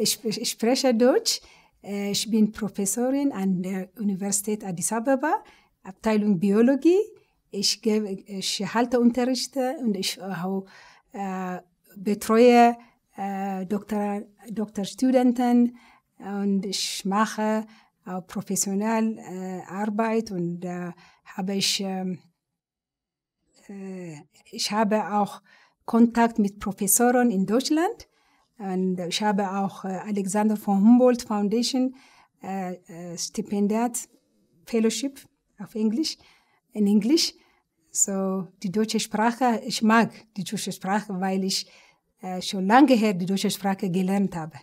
Ich, ich spreche Deutsch. Äh, ich bin Professorin an der Universität Addis Ababa, Abteilung Biologie. Ich, gebe, ich halte Unterrichte und ich auch, äh, äh, betreue äh, Doktor, Doktorstudenten und ich mache auch professionell äh, Arbeit und äh, habe ich, ähm, äh, ich habe auch Kontakt mit Professoren in Deutschland und ich habe auch äh, Alexander von Humboldt Foundation äh, äh, Stipendiat Fellowship auf Englisch, in Englisch. So, die deutsche Sprache, ich mag die deutsche Sprache, weil ich schon lange her die deutsche Sprache gelernt habe.